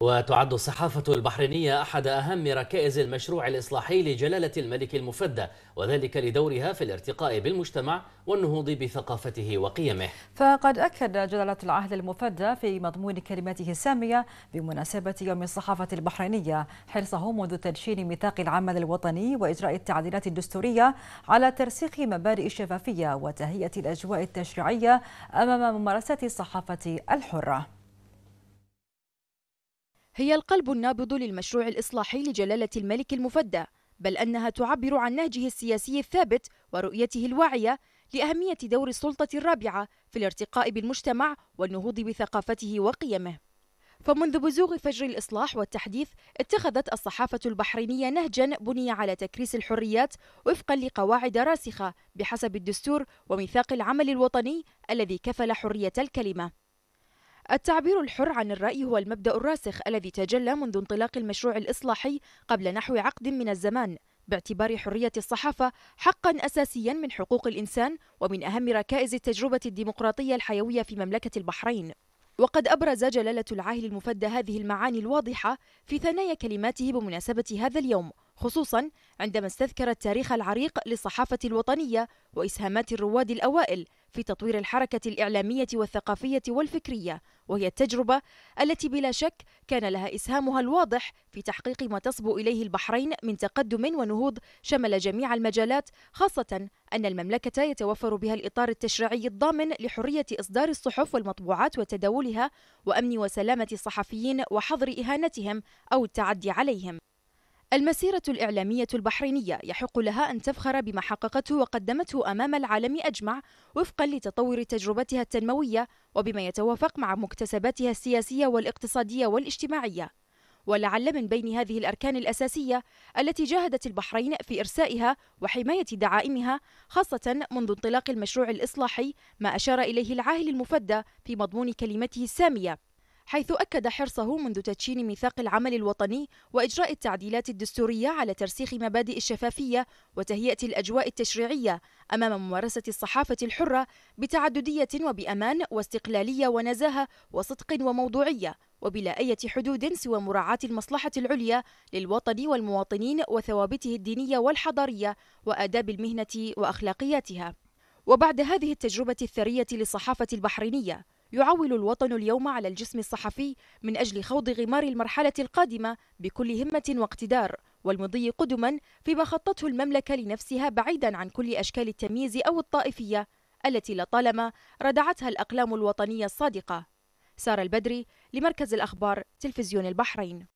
وتعد الصحافة البحرينية أحد أهم ركائز المشروع الإصلاحي لجلالة الملك المفدى وذلك لدورها في الارتقاء بالمجتمع والنهوض بثقافته وقيمه فقد أكد جلالة العهد المفدى في مضمون كلمته السامية بمناسبة يوم الصحافة البحرينية حرصه منذ تدشين ميثاق العمل الوطني وإجراء التعديلات الدستورية على ترسيخ مبادئ الشفافية وتهيئة الأجواء التشريعية أمام ممارسة الصحافة الحرة هي القلب النابض للمشروع الإصلاحي لجلالة الملك المفدى بل أنها تعبر عن نهجه السياسي الثابت ورؤيته الواعية لأهمية دور السلطة الرابعة في الارتقاء بالمجتمع والنهوض بثقافته وقيمه فمنذ بزوغ فجر الإصلاح والتحديث اتخذت الصحافة البحرينية نهجا بني على تكريس الحريات وفقا لقواعد راسخة بحسب الدستور وميثاق العمل الوطني الذي كفل حرية الكلمة التعبير الحر عن الرأي هو المبدأ الراسخ الذي تجلى منذ انطلاق المشروع الإصلاحي قبل نحو عقد من الزمان باعتبار حرية الصحافة حقا أساسيا من حقوق الإنسان ومن أهم ركائز التجربة الديمقراطية الحيوية في مملكة البحرين وقد أبرز جلالة العاهل المفدى هذه المعاني الواضحة في ثنايا كلماته بمناسبة هذا اليوم خصوصا عندما استذكر التاريخ العريق للصحافة الوطنية وإسهامات الرواد الأوائل في تطوير الحركة الإعلامية والثقافية والفكرية وهي التجربة التي بلا شك كان لها إسهامها الواضح في تحقيق ما تصبو إليه البحرين من تقدم ونهوض شمل جميع المجالات خاصة أن المملكة يتوفر بها الإطار التشريعي الضامن لحرية إصدار الصحف والمطبوعات وتداولها وأمن وسلامة الصحفيين وحظر إهانتهم أو التعدي عليهم المسيرة الإعلامية البحرينية يحق لها أن تفخر بما حققته وقدمته أمام العالم أجمع وفقا لتطور تجربتها التنموية وبما يتوافق مع مكتسباتها السياسية والاقتصادية والاجتماعية ولعل من بين هذه الأركان الأساسية التي جاهدت البحرين في إرسائها وحماية دعائمها خاصة منذ انطلاق المشروع الإصلاحي ما أشار إليه العاهل المفدى في مضمون كلمته السامية حيث أكد حرصه منذ تدشين ميثاق العمل الوطني وإجراء التعديلات الدستورية على ترسيخ مبادئ الشفافية وتهيئة الأجواء التشريعية أمام ممارسة الصحافة الحرة بتعددية وبأمان واستقلالية ونزاهة وصدق وموضوعية وبلا أي حدود سوى مراعاة المصلحة العليا للوطن والمواطنين وثوابته الدينية والحضارية وآداب المهنة وأخلاقياتها وبعد هذه التجربة الثرية للصحافة البحرينية يعول الوطن اليوم على الجسم الصحفي من أجل خوض غمار المرحلة القادمة بكل همة واقتدار والمضي قدما فيما خطته المملكة لنفسها بعيدا عن كل أشكال التمييز أو الطائفية التي لطالما ردعتها الأقلام الوطنية الصادقة سارة البدري لمركز الأخبار تلفزيون البحرين